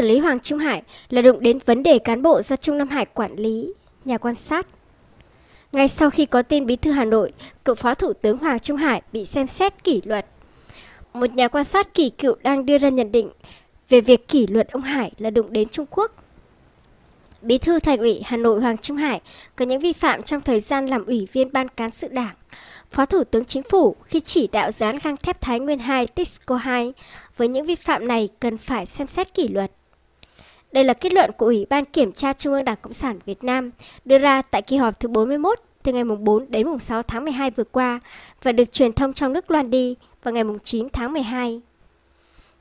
xử lý Hoàng Trung Hải là đụng đến vấn đề cán bộ do Trung Nam Hải quản lý, nhà quan sát. Ngay sau khi có tin Bí thư Hà Nội, cựu Phó Thủ tướng Hoàng Trung Hải bị xem xét kỷ luật. Một nhà quan sát kỳ cựu đang đưa ra nhận định về việc kỷ luật ông Hải là đụng đến Trung Quốc. Bí thư Thành ủy Hà Nội Hoàng Trung Hải có những vi phạm trong thời gian làm ủy viên ban cán sự đảng. Phó Thủ tướng Chính phủ khi chỉ đạo dán găng thép Thái Nguyên 2 Tixco 2 với những vi phạm này cần phải xem xét kỷ luật. Đây là kết luận của Ủy ban Kiểm tra Trung ương Đảng Cộng sản Việt Nam đưa ra tại kỳ họp thứ 41 từ ngày 4 đến 6 tháng 12 vừa qua và được truyền thông trong nước loan đi vào ngày 9 tháng 12.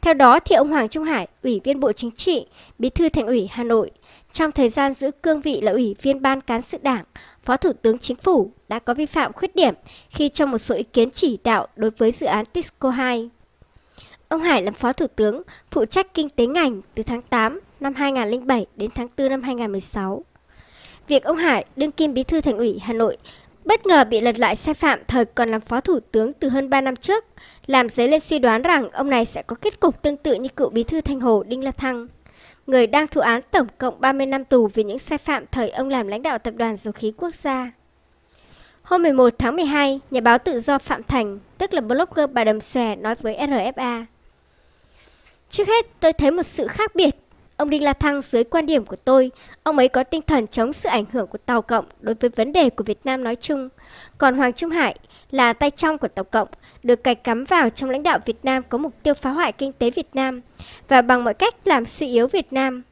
Theo đó, thì ông Hoàng Trung Hải, Ủy viên Bộ Chính trị, Bí thư Thành ủy Hà Nội, trong thời gian giữ cương vị là Ủy viên Ban Cán sự Đảng, Phó Thủ tướng Chính phủ đã có vi phạm khuyết điểm khi cho một số ý kiến chỉ đạo đối với dự án Tisco 2. Ông Hải làm Phó Thủ tướng, phụ trách kinh tế ngành từ tháng 8 năm 2007 đến tháng 4 năm 2016. Việc ông Hải, đương kim bí thư thành ủy Hà Nội, bất ngờ bị lật lại sai phạm thời còn làm phó thủ tướng từ hơn 3 năm trước, làm dấy lên suy đoán rằng ông này sẽ có kết cục tương tự như cựu bí thư Thành Hồ Đinh La Thăng, người đang thụ án tổng cộng 30 năm tù vì những sai phạm thời ông làm lãnh đạo Tập đoàn Dầu khí Quốc gia. Hôm 11 tháng 12, nhà báo tự do Phạm Thành, tức là blogger bà Đầm Xòe nói với RFA. Trước hết, tôi thấy một sự khác biệt Ông Đinh La Thăng dưới quan điểm của tôi, ông ấy có tinh thần chống sự ảnh hưởng của Tàu Cộng đối với vấn đề của Việt Nam nói chung. Còn Hoàng Trung Hải là tay trong của Tàu Cộng, được cài cắm vào trong lãnh đạo Việt Nam có mục tiêu phá hoại kinh tế Việt Nam và bằng mọi cách làm suy yếu Việt Nam,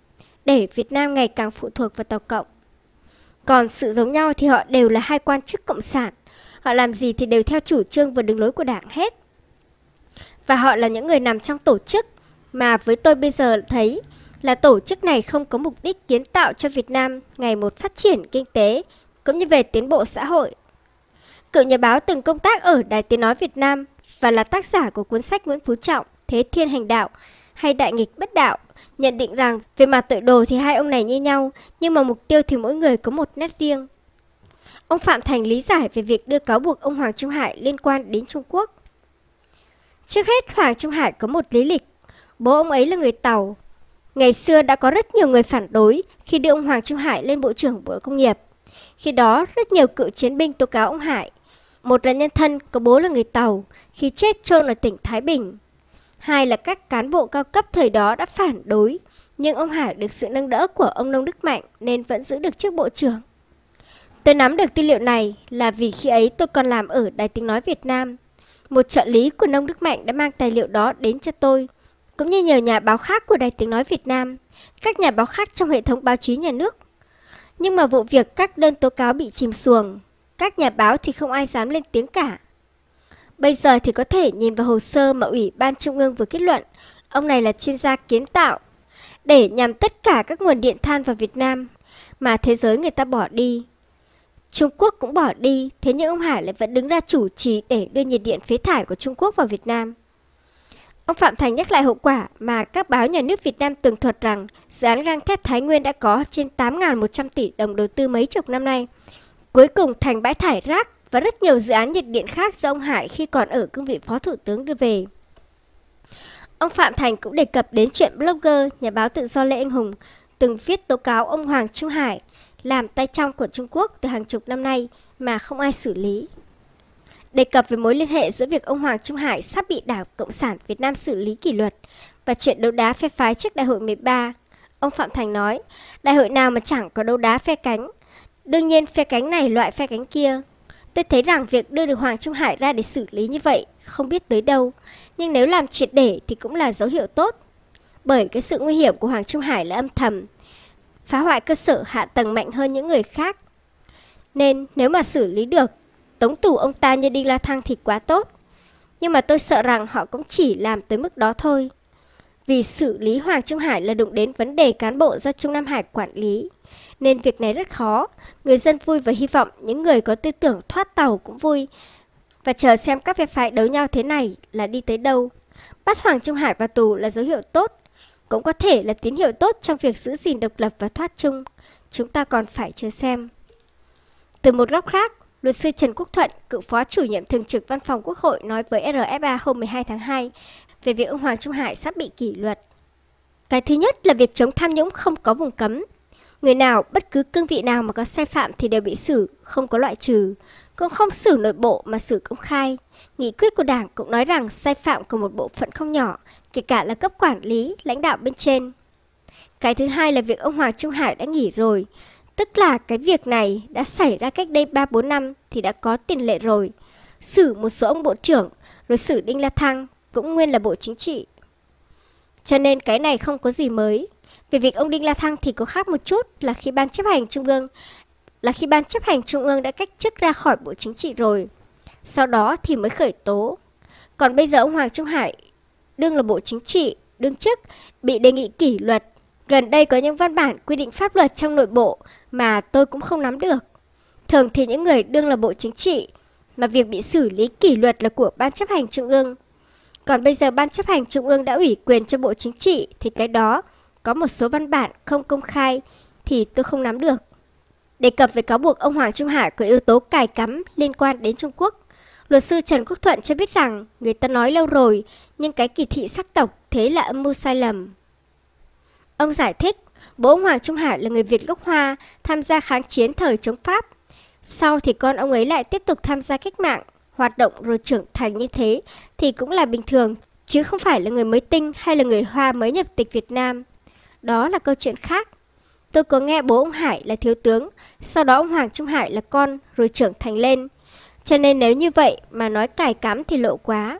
để Việt Nam ngày càng phụ thuộc vào Tàu Cộng. Còn sự giống nhau thì họ đều là hai quan chức cộng sản. Họ làm gì thì đều theo chủ trương và đường lối của đảng hết. Và họ là những người nằm trong tổ chức mà với tôi bây giờ thấy là tổ chức này không có mục đích kiến tạo cho Việt Nam ngày một phát triển kinh tế, cũng như về tiến bộ xã hội. Cựu nhà báo từng công tác ở Đài Tiếng Nói Việt Nam và là tác giả của cuốn sách Nguyễn Phú Trọng, Thế Thiên Hành Đạo hay Đại Nghịch Bất Đạo, nhận định rằng về mặt tội đồ thì hai ông này như nhau, nhưng mà mục tiêu thì mỗi người có một nét riêng. Ông Phạm Thành lý giải về việc đưa cáo buộc ông Hoàng Trung Hải liên quan đến Trung Quốc. Trước hết, Hoàng Trung Hải có một lý lịch. Bố ông ấy là người Tàu, Ngày xưa đã có rất nhiều người phản đối khi đưa ông Hoàng Trung Hải lên Bộ trưởng Bộ Công nghiệp. Khi đó, rất nhiều cựu chiến binh tố cáo ông Hải. Một là nhân thân có bố là người Tàu, khi chết chôn ở tỉnh Thái Bình. Hai là các cán bộ cao cấp thời đó đã phản đối, nhưng ông Hải được sự nâng đỡ của ông Nông Đức Mạnh nên vẫn giữ được chức bộ trưởng. Tôi nắm được tư liệu này là vì khi ấy tôi còn làm ở Đài Tiếng Nói Việt Nam. Một trợ lý của Nông Đức Mạnh đã mang tài liệu đó đến cho tôi cũng như nhiều nhà báo khác của Đài Tiếng Nói Việt Nam, các nhà báo khác trong hệ thống báo chí nhà nước. Nhưng mà vụ việc các đơn tố cáo bị chìm xuồng, các nhà báo thì không ai dám lên tiếng cả. Bây giờ thì có thể nhìn vào hồ sơ mà Ủy ban Trung ương vừa kết luận, ông này là chuyên gia kiến tạo, để nhằm tất cả các nguồn điện than vào Việt Nam mà thế giới người ta bỏ đi. Trung Quốc cũng bỏ đi, thế nhưng ông Hải lại vẫn đứng ra chủ trì để đưa nhiệt điện phế thải của Trung Quốc vào Việt Nam. Ông Phạm Thành nhắc lại hậu quả mà các báo nhà nước Việt Nam tường thuật rằng dự án gang thép Thái Nguyên đã có trên 8.100 tỷ đồng đầu tư mấy chục năm nay. Cuối cùng thành bãi thải rác và rất nhiều dự án nhiệt điện khác do ông Hải khi còn ở cương vị Phó Thủ tướng đưa về. Ông Phạm Thành cũng đề cập đến chuyện blogger, nhà báo tự do Lê Anh Hùng từng viết tố cáo ông Hoàng Trung Hải làm tay trong của Trung Quốc từ hàng chục năm nay mà không ai xử lý đề cập về mối liên hệ giữa việc ông Hoàng Trung Hải sắp bị Đảng Cộng sản Việt Nam xử lý kỷ luật và chuyện đấu đá phe phái trước đại hội 13. Ông Phạm Thành nói, đại hội nào mà chẳng có đấu đá phe cánh. Đương nhiên phe cánh này loại phe cánh kia. Tôi thấy rằng việc đưa được Hoàng Trung Hải ra để xử lý như vậy không biết tới đâu, nhưng nếu làm triệt để thì cũng là dấu hiệu tốt. Bởi cái sự nguy hiểm của Hoàng Trung Hải là âm thầm, phá hoại cơ sở hạ tầng mạnh hơn những người khác. Nên nếu mà xử lý được tống tù ông ta như đi la thang thì quá tốt. Nhưng mà tôi sợ rằng họ cũng chỉ làm tới mức đó thôi. Vì xử lý Hoàng Trung Hải là đụng đến vấn đề cán bộ do Trung Nam Hải quản lý. Nên việc này rất khó, người dân vui và hy vọng những người có tư tưởng thoát tàu cũng vui. Và chờ xem các phe phái đấu nhau thế này là đi tới đâu. Bắt Hoàng Trung Hải vào tù là dấu hiệu tốt, cũng có thể là tín hiệu tốt trong việc giữ gìn độc lập và thoát chung. Chúng ta còn phải chờ xem. Từ một góc khác, Luật sư Trần Quốc Thuận, cựu phó chủ nhiệm thường trực Văn phòng Quốc hội nói với RFA hôm 12 tháng 2 về việc ông Hoàng Trung Hải sắp bị kỷ luật. Cái thứ nhất là việc chống tham nhũng không có vùng cấm. Người nào, bất cứ cương vị nào mà có sai phạm thì đều bị xử, không có loại trừ. Cũng không xử nội bộ mà xử công khai. Nghị quyết của Đảng cũng nói rằng sai phạm của một bộ phận không nhỏ, kể cả là cấp quản lý, lãnh đạo bên trên. Cái thứ hai là việc ông Hoàng Trung Hải đã nghỉ rồi. Tức là cái việc này đã xảy ra cách đây 3-4 năm thì đã có tiền lệ rồi. Xử một số ông bộ trưởng, rồi xử Đinh La Thăng cũng nguyên là bộ chính trị. Cho nên cái này không có gì mới. Về việc ông Đinh La Thăng thì có khác một chút là khi ban chấp hành trung ương là khi ban chấp hành trung ương đã cách chức ra khỏi bộ chính trị rồi. Sau đó thì mới khởi tố. Còn bây giờ ông Hoàng Trung Hải đương là bộ chính trị, đương chức bị đề nghị kỷ luật Gần đây có những văn bản quy định pháp luật trong nội bộ mà tôi cũng không nắm được. Thường thì những người đương là bộ chính trị, mà việc bị xử lý kỷ luật là của Ban chấp hành Trung ương. Còn bây giờ Ban chấp hành Trung ương đã ủy quyền cho Bộ Chính trị thì cái đó có một số văn bản không công khai thì tôi không nắm được. Đề cập về cáo buộc ông Hoàng Trung Hải có yếu tố cài cắm liên quan đến Trung Quốc, luật sư Trần Quốc Thuận cho biết rằng người ta nói lâu rồi nhưng cái kỳ thị sắc tộc thế là âm mưu sai lầm. Ông giải thích, bố ông Hoàng Trung Hải là người Việt gốc Hoa, tham gia kháng chiến thời chống Pháp. Sau thì con ông ấy lại tiếp tục tham gia cách mạng, hoạt động rồi trưởng thành như thế thì cũng là bình thường, chứ không phải là người mới tinh hay là người Hoa mới nhập tịch Việt Nam. Đó là câu chuyện khác. Tôi có nghe bố ông Hải là thiếu tướng, sau đó ông Hoàng Trung Hải là con rồi trưởng thành lên. Cho nên nếu như vậy mà nói cải cắm thì lộ quá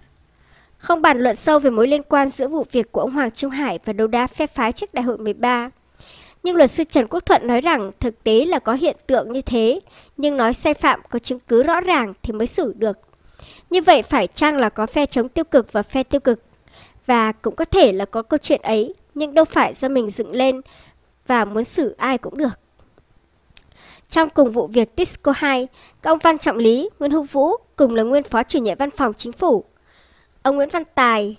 không bàn luận sâu về mối liên quan giữa vụ việc của ông Hoàng Trung Hải và đấu đá phe phái trước đại hội 13. Nhưng luật sư Trần Quốc Thuận nói rằng thực tế là có hiện tượng như thế, nhưng nói sai phạm có chứng cứ rõ ràng thì mới xử được. Như vậy phải chăng là có phe chống tiêu cực và phe tiêu cực? Và cũng có thể là có câu chuyện ấy, nhưng đâu phải do mình dựng lên và muốn xử ai cũng được. Trong cùng vụ việc Tisco 2, các ông Văn Trọng Lý, Nguyễn Hữu Vũ cùng là nguyên phó chủ nhiệm văn phòng chính phủ ông Nguyễn Văn Tài,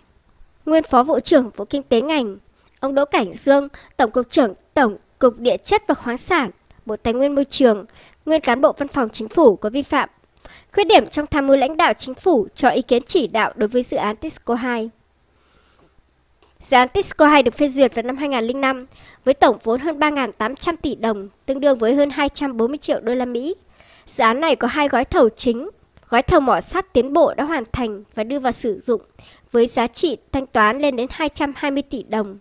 nguyên Phó Vụ trưởng Vụ Kinh tế ngành, ông Đỗ Cảnh Dương, Tổng cục trưởng Tổng cục Địa chất và Khoáng sản, Bộ Tài nguyên Môi trường, nguyên cán bộ Văn phòng Chính phủ có vi phạm. Khuyết điểm trong tham mưu lãnh đạo chính phủ cho ý kiến chỉ đạo đối với dự án TISCO 2. Dự án TISCO 2 được phê duyệt vào năm 2005 với tổng vốn hơn 3.800 tỷ đồng, tương đương với hơn 240 triệu đô la Mỹ. Dự án này có hai gói thầu chính Gói thầu mỏ sắt tiến bộ đã hoàn thành và đưa vào sử dụng với giá trị thanh toán lên đến 220 tỷ đồng.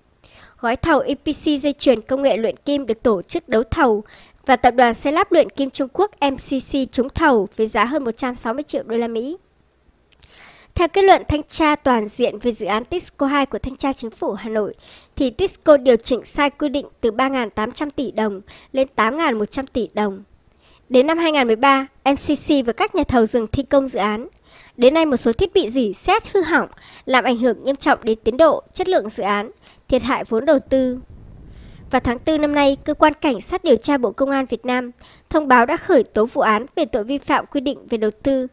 Gói thầu EPC dây chuyền công nghệ luyện kim được tổ chức đấu thầu và tập đoàn xây lắp luyện kim Trung Quốc MCC trúng thầu với giá hơn 160 triệu đô la Mỹ. Theo kết luận thanh tra toàn diện về dự án Tisco 2 của Thanh tra Chính phủ Hà Nội, thì Tisco điều chỉnh sai quy định từ 3.800 tỷ đồng lên 8.100 tỷ đồng. Đến năm 2013, MCC và các nhà thầu dừng thi công dự án. Đến nay một số thiết bị dỉ xét hư hỏng làm ảnh hưởng nghiêm trọng đến tiến độ, chất lượng dự án, thiệt hại vốn đầu tư. Vào tháng 4 năm nay, Cơ quan Cảnh sát điều tra Bộ Công an Việt Nam thông báo đã khởi tố vụ án về tội vi phạm quy định về đầu tư.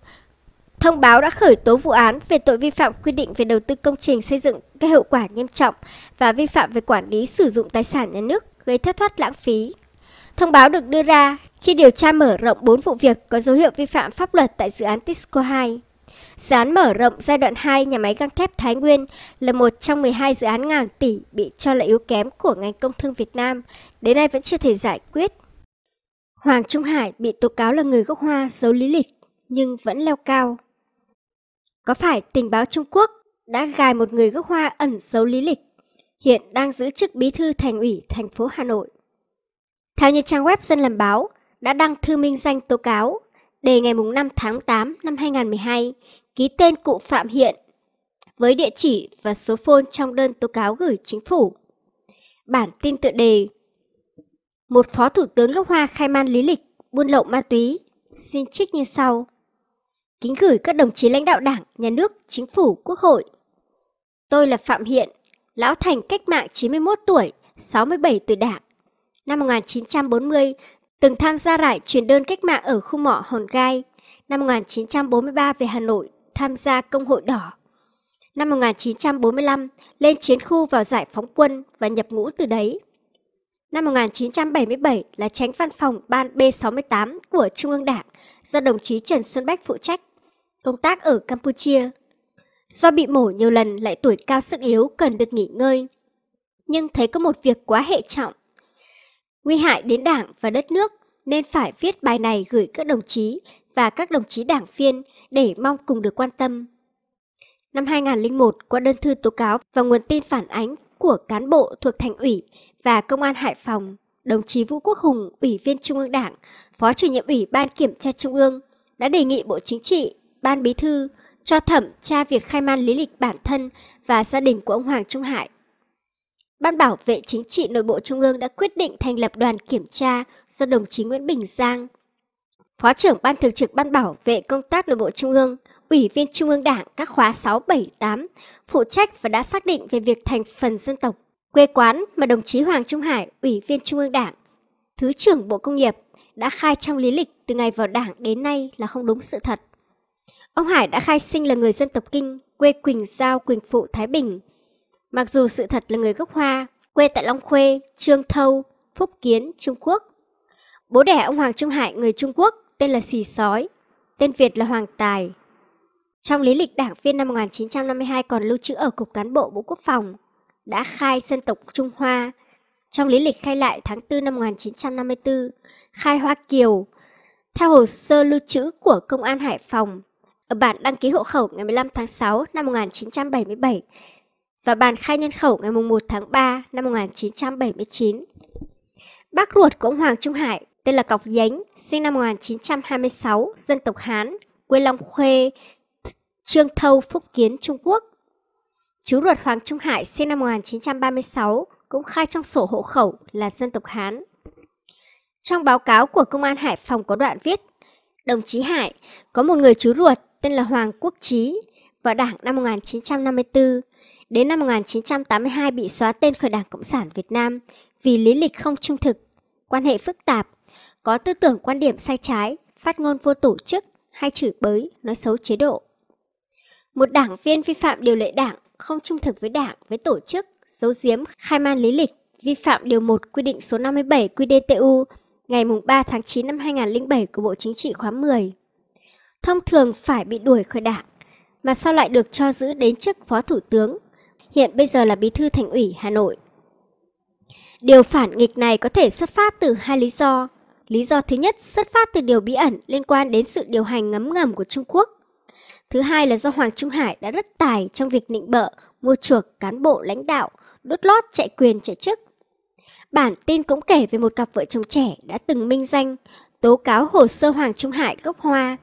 Thông báo đã khởi tố vụ án về tội vi phạm quy định về đầu tư công trình xây dựng gây hậu quả nghiêm trọng và vi phạm về quản lý sử dụng tài sản nhà nước gây thất thoát lãng phí, Thông báo được đưa ra khi điều tra mở rộng 4 vụ việc có dấu hiệu vi phạm pháp luật tại dự án Tisco 2. Dự án mở rộng giai đoạn 2 nhà máy găng thép Thái Nguyên là một trong 12 dự án ngàn tỷ bị cho là yếu kém của ngành công thương Việt Nam, đến nay vẫn chưa thể giải quyết. Hoàng Trung Hải bị tố cáo là người gốc Hoa giấu lý lịch nhưng vẫn leo cao. Có phải tình báo Trung Quốc đã gài một người gốc Hoa ẩn giấu lý lịch, hiện đang giữ chức bí thư thành ủy thành phố Hà Nội? Theo như trang web Dân làm báo đã đăng thư minh danh tố cáo đề ngày 5 tháng 8 năm 2012 ký tên cụ Phạm Hiện với địa chỉ và số phone trong đơn tố cáo gửi chính phủ. Bản tin tựa đề Một phó thủ tướng gốc Hoa khai man lý lịch buôn lậu ma túy xin trích như sau. Kính gửi các đồng chí lãnh đạo đảng, nhà nước, chính phủ, quốc hội. Tôi là Phạm Hiện, lão thành cách mạng 91 tuổi, 67 tuổi đảng, Năm 1940, từng tham gia rải truyền đơn cách mạng ở khu mỏ Hòn Gai. Năm 1943 về Hà Nội, tham gia Công hội Đỏ. Năm 1945, lên chiến khu vào giải phóng quân và nhập ngũ từ đấy. Năm 1977 là tránh văn phòng Ban B68 của Trung ương Đảng do đồng chí Trần Xuân Bách phụ trách, công tác ở Campuchia. Do bị mổ nhiều lần lại tuổi cao sức yếu cần được nghỉ ngơi. Nhưng thấy có một việc quá hệ trọng nguy hại đến đảng và đất nước nên phải viết bài này gửi các đồng chí và các đồng chí đảng viên để mong cùng được quan tâm. Năm 2001, qua đơn thư tố cáo và nguồn tin phản ánh của cán bộ thuộc thành ủy và công an Hải Phòng, đồng chí Vũ Quốc Hùng, Ủy viên Trung ương Đảng, Phó chủ nhiệm Ủy ban Kiểm tra Trung ương đã đề nghị Bộ Chính trị, Ban Bí thư cho thẩm tra việc khai man lý lịch bản thân và gia đình của ông Hoàng Trung Hải Ban bảo vệ chính trị nội bộ Trung ương đã quyết định thành lập đoàn kiểm tra do đồng chí Nguyễn Bình Giang, Phó trưởng Ban Thường trực Ban bảo vệ công tác nội bộ Trung ương, Ủy viên Trung ương Đảng các khóa 6, 7, 8, phụ trách và đã xác định về việc thành phần dân tộc, quê quán mà đồng chí Hoàng Trung Hải, Ủy viên Trung ương Đảng, Thứ trưởng Bộ Công nghiệp đã khai trong lý lịch từ ngày vào Đảng đến nay là không đúng sự thật. Ông Hải đã khai sinh là người dân tộc Kinh, quê Quỳnh Giao, Quỳnh Phụ, Thái Bình – mặc dù sự thật là người gốc Hoa, quê tại Long Khuê, Trương Thâu, Phúc Kiến, Trung Quốc. Bố đẻ ông Hoàng Trung Hải người Trung Quốc tên là Sì Sói, tên Việt là Hoàng Tài. Trong lý lịch đảng viên năm 1952 còn lưu trữ ở Cục Cán bộ Bộ Quốc phòng, đã khai dân tộc Trung Hoa. Trong lý lịch khai lại tháng 4 năm 1954, khai Hoa Kiều. Theo hồ sơ lưu trữ của Công an Hải Phòng, ở bản đăng ký hộ khẩu ngày 15 tháng 6 năm 1977, và bàn khai nhân khẩu ngày 1 tháng 3 năm 1979. Bác ruột của ông Hoàng Trung Hải tên là Cọc Dánh, sinh năm 1926, dân tộc Hán, quê Long Khuê, Trương Thâu, Phúc Kiến, Trung Quốc. Chú ruột Hoàng Trung Hải sinh năm 1936 cũng khai trong sổ hộ khẩu là dân tộc Hán. Trong báo cáo của Công an Hải Phòng có đoạn viết, đồng chí Hải có một người chú ruột tên là Hoàng Quốc Trí vào đảng năm 1954 đến năm 1982 bị xóa tên khỏi Đảng Cộng sản Việt Nam vì lý lịch không trung thực, quan hệ phức tạp, có tư tưởng quan điểm sai trái, phát ngôn vô tổ chức hay chửi bới, nói xấu chế độ. Một đảng viên vi phạm điều lệ đảng, không trung thực với đảng, với tổ chức, giấu giếm, khai man lý lịch, vi phạm điều 1 quy định số 57 QĐTU ngày 3 tháng 9 năm 2007 của Bộ Chính trị khóa 10. Thông thường phải bị đuổi khỏi đảng, mà sao lại được cho giữ đến chức Phó Thủ tướng, hiện bây giờ là bí thư thành ủy Hà Nội. Điều phản nghịch này có thể xuất phát từ hai lý do. Lý do thứ nhất xuất phát từ điều bí ẩn liên quan đến sự điều hành ngấm ngầm của Trung Quốc. Thứ hai là do Hoàng Trung Hải đã rất tài trong việc nịnh bợ, mua chuộc cán bộ lãnh đạo, đốt lót chạy quyền chạy chức. Bản tin cũng kể về một cặp vợ chồng trẻ đã từng minh danh, tố cáo hồ sơ Hoàng Trung Hải gốc hoa